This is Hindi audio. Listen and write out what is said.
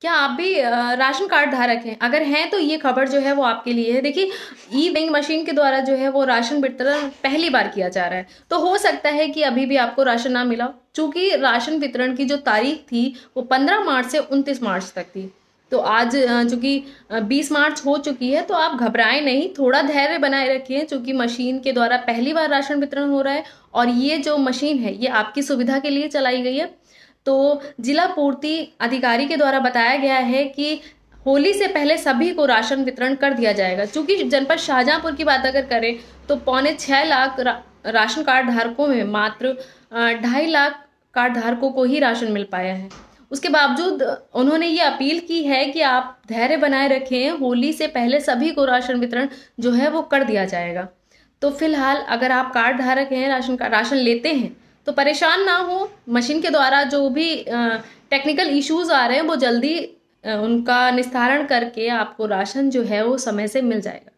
क्या आप भी राशन कार्ड धारक हैं अगर हैं तो ये खबर जो है वो आपके लिए है देखिए ई बैंक मशीन के द्वारा जो है वो राशन वितरण पहली बार किया जा रहा है तो हो सकता है कि अभी भी आपको राशन ना मिला चूंकि राशन वितरण की जो तारीख थी वो 15 मार्च से 29 मार्च तक थी तो आज चूंकि 20 मार्च हो चुकी है तो आप घबराएं नहीं थोड़ा धैर्य बनाए रखिए चूंकि मशीन के द्वारा पहली बार राशन वितरण हो रहा है और ये जो मशीन है ये आपकी सुविधा के लिए चलाई गई है तो जिला पूर्ति अधिकारी के द्वारा बताया गया है कि होली से पहले सभी को राशन वितरण कर दिया जाएगा चूँकि जनपद शाहजहाँपुर की बात अगर करें तो पौने छः लाख रा, राशन कार्ड धारकों में मात्र ढाई लाख कार्ड धारकों को ही राशन मिल पाया है उसके बावजूद उन्होंने ये अपील की है कि आप धैर्य बनाए रखें होली से पहले सभी को राशन वितरण जो है वो कर दिया जाएगा तो फिलहाल अगर आप कार्ड धारक हैं राशन का राशन लेते हैं तो परेशान ना हो मशीन के द्वारा जो भी टेक्निकल इश्यूज आ रहे हैं वो जल्दी उनका निस्तारण करके आपको राशन जो है वो समय से मिल जाएगा